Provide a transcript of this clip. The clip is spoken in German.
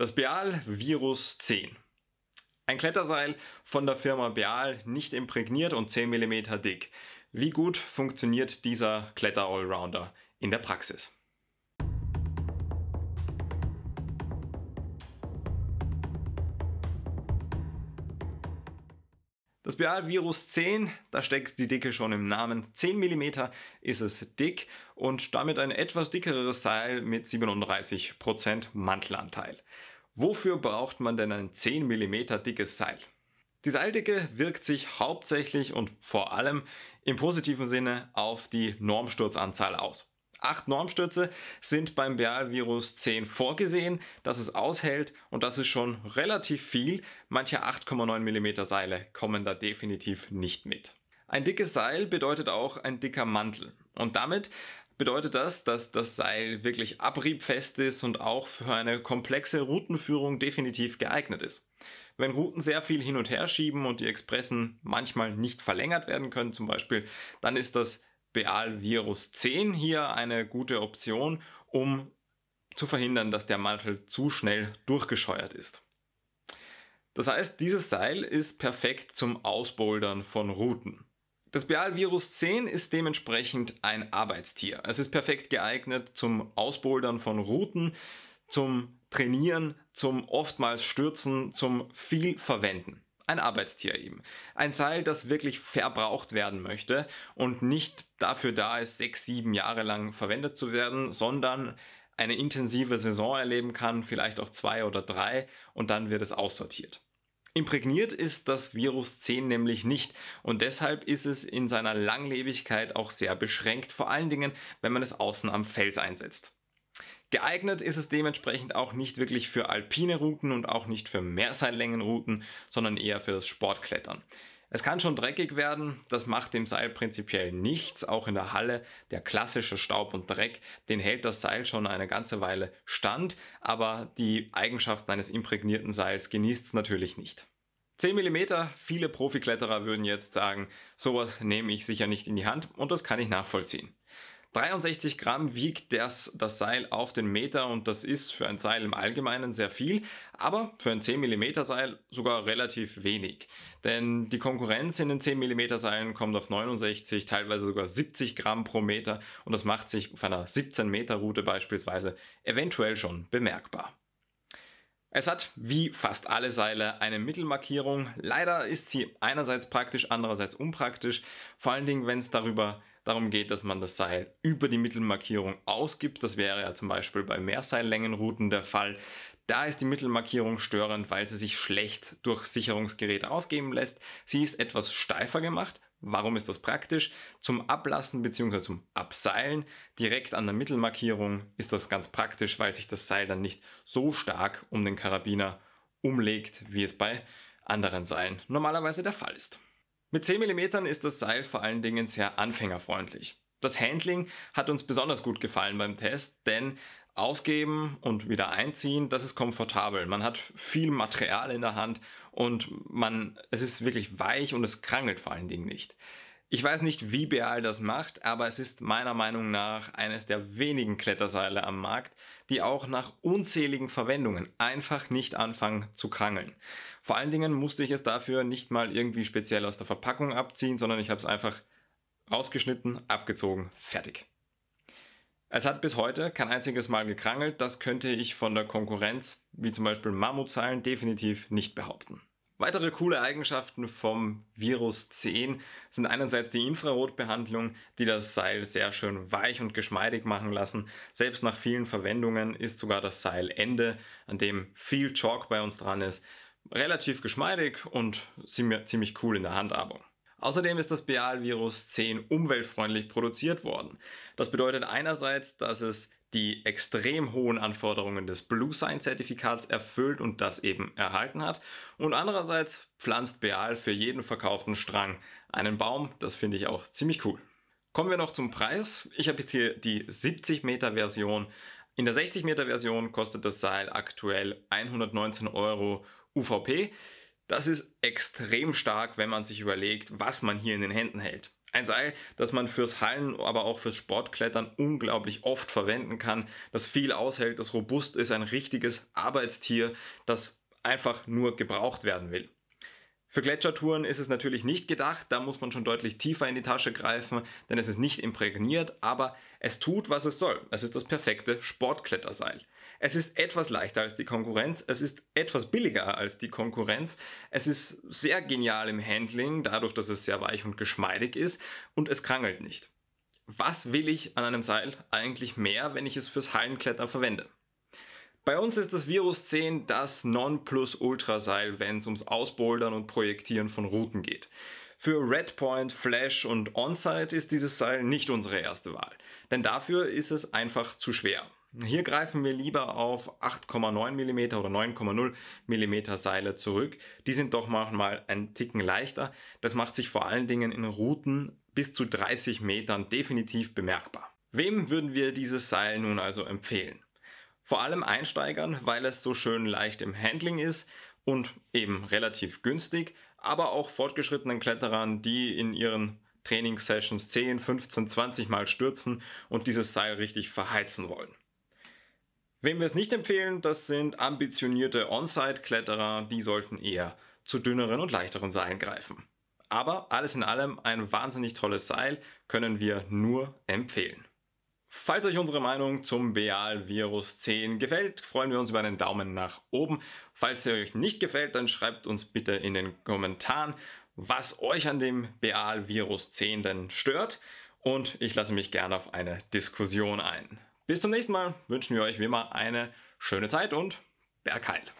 Das Beal Virus 10. Ein Kletterseil von der Firma Beal, nicht imprägniert und 10 mm dick. Wie gut funktioniert dieser Kletter-Allrounder in der Praxis? Das Beal Virus 10, da steckt die Dicke schon im Namen. 10 mm ist es dick und damit ein etwas dickeres Seil mit 37% Mantelanteil. Wofür braucht man denn ein 10 mm dickes Seil? Die Seildicke wirkt sich hauptsächlich und vor allem im positiven Sinne auf die Normsturzanzahl aus. Acht Normstürze sind beim BR-Virus 10 vorgesehen, dass es aushält und das ist schon relativ viel. Manche 8,9 mm Seile kommen da definitiv nicht mit. Ein dickes Seil bedeutet auch ein dicker Mantel und damit bedeutet das, dass das Seil wirklich abriebfest ist und auch für eine komplexe Routenführung definitiv geeignet ist. Wenn Routen sehr viel hin und her schieben und die Expressen manchmal nicht verlängert werden können zum Beispiel, dann ist das Beal Virus 10 hier eine gute Option, um zu verhindern, dass der Mantel zu schnell durchgescheuert ist. Das heißt, dieses Seil ist perfekt zum Ausbouldern von Routen. Das Beal-Virus 10 ist dementsprechend ein Arbeitstier. Es ist perfekt geeignet zum Ausbouldern von Routen, zum Trainieren, zum oftmals Stürzen, zum viel Verwenden. Ein Arbeitstier eben. Ein Seil, das wirklich verbraucht werden möchte und nicht dafür da ist, sechs, sieben Jahre lang verwendet zu werden, sondern eine intensive Saison erleben kann, vielleicht auch zwei oder drei und dann wird es aussortiert. Imprägniert ist das Virus 10 nämlich nicht und deshalb ist es in seiner Langlebigkeit auch sehr beschränkt, vor allen Dingen, wenn man es außen am Fels einsetzt. Geeignet ist es dementsprechend auch nicht wirklich für alpine Routen und auch nicht für Mehrseillängenrouten, sondern eher für das Sportklettern. Es kann schon dreckig werden, das macht dem Seil prinzipiell nichts. Auch in der Halle der klassische Staub und Dreck, den hält das Seil schon eine ganze Weile stand, aber die Eigenschaften eines imprägnierten Seils genießt es natürlich nicht. 10 mm, viele Profikletterer würden jetzt sagen, sowas nehme ich sicher nicht in die Hand und das kann ich nachvollziehen. 63 Gramm wiegt das, das Seil auf den Meter und das ist für ein Seil im Allgemeinen sehr viel, aber für ein 10 mm Seil sogar relativ wenig. Denn die Konkurrenz in den 10 mm Seilen kommt auf 69, teilweise sogar 70 Gramm pro Meter und das macht sich auf einer 17 Meter Route beispielsweise eventuell schon bemerkbar. Es hat wie fast alle Seile eine Mittelmarkierung. Leider ist sie einerseits praktisch, andererseits unpraktisch. Vor allen Dingen, wenn es darüber darum geht, dass man das Seil über die Mittelmarkierung ausgibt. Das wäre ja zum Beispiel bei Mehrseillängenrouten der Fall. Da ist die Mittelmarkierung störend, weil sie sich schlecht durch Sicherungsgeräte ausgeben lässt. Sie ist etwas steifer gemacht. Warum ist das praktisch? Zum Ablassen bzw. zum Abseilen direkt an der Mittelmarkierung ist das ganz praktisch, weil sich das Seil dann nicht so stark um den Karabiner umlegt, wie es bei anderen Seilen normalerweise der Fall ist. Mit 10 mm ist das Seil vor allen Dingen sehr anfängerfreundlich. Das Handling hat uns besonders gut gefallen beim Test, denn ausgeben und wieder einziehen, das ist komfortabel. Man hat viel Material in der Hand und man, es ist wirklich weich und es krangelt vor allen Dingen nicht. Ich weiß nicht, wie Beal das macht, aber es ist meiner Meinung nach eines der wenigen Kletterseile am Markt, die auch nach unzähligen Verwendungen einfach nicht anfangen zu krangeln. Vor allen Dingen musste ich es dafür nicht mal irgendwie speziell aus der Verpackung abziehen, sondern ich habe es einfach rausgeschnitten, abgezogen, fertig. Es hat bis heute kein einziges Mal gekrangelt, das könnte ich von der Konkurrenz, wie zum Beispiel Mammutseilen, definitiv nicht behaupten. Weitere coole Eigenschaften vom Virus 10 sind einerseits die Infrarotbehandlung, die das Seil sehr schön weich und geschmeidig machen lassen. Selbst nach vielen Verwendungen ist sogar das Seilende, an dem viel Chalk bei uns dran ist, relativ geschmeidig und ziemlich cool in der Handhabung. Außerdem ist das Bial-Virus 10 umweltfreundlich produziert worden. Das bedeutet einerseits, dass es die extrem hohen Anforderungen des Blue Sign Zertifikats erfüllt und das eben erhalten hat. Und andererseits pflanzt Beal für jeden verkauften Strang einen Baum. Das finde ich auch ziemlich cool. Kommen wir noch zum Preis. Ich habe jetzt hier die 70 Meter Version. In der 60 Meter Version kostet das Seil aktuell 119 Euro UVP. Das ist extrem stark, wenn man sich überlegt, was man hier in den Händen hält. Ein Seil, das man fürs Hallen, aber auch fürs Sportklettern unglaublich oft verwenden kann, das viel aushält, das robust ist, ein richtiges Arbeitstier, das einfach nur gebraucht werden will. Für Gletschertouren ist es natürlich nicht gedacht, da muss man schon deutlich tiefer in die Tasche greifen, denn es ist nicht imprägniert, aber es tut, was es soll. Es ist das perfekte Sportkletterseil. Es ist etwas leichter als die Konkurrenz, es ist etwas billiger als die Konkurrenz, es ist sehr genial im Handling, dadurch, dass es sehr weich und geschmeidig ist und es krangelt nicht. Was will ich an einem Seil eigentlich mehr, wenn ich es fürs Hallenklettern verwende? Bei uns ist das Virus 10 das non plus ultra seil wenn es ums Ausbouldern und Projektieren von Routen geht. Für Redpoint, Flash und Onsite ist dieses Seil nicht unsere erste Wahl, denn dafür ist es einfach zu schwer. Hier greifen wir lieber auf 8,9 mm oder 9,0 mm Seile zurück. Die sind doch manchmal einen Ticken leichter. Das macht sich vor allen Dingen in Routen bis zu 30 Metern definitiv bemerkbar. Wem würden wir dieses Seil nun also empfehlen? Vor allem Einsteigern, weil es so schön leicht im Handling ist und eben relativ günstig, aber auch fortgeschrittenen Kletterern, die in ihren Trainingssessions 10, 15, 20 Mal stürzen und dieses Seil richtig verheizen wollen. Wem wir es nicht empfehlen, das sind ambitionierte On-Site-Kletterer, die sollten eher zu dünneren und leichteren Seilen greifen. Aber alles in allem ein wahnsinnig tolles Seil können wir nur empfehlen. Falls euch unsere Meinung zum Beal Virus 10 gefällt, freuen wir uns über einen Daumen nach oben. Falls er euch nicht gefällt, dann schreibt uns bitte in den Kommentaren, was euch an dem Beal Virus 10 denn stört. Und ich lasse mich gerne auf eine Diskussion ein. Bis zum nächsten Mal wünschen wir euch wie immer eine schöne Zeit und Berg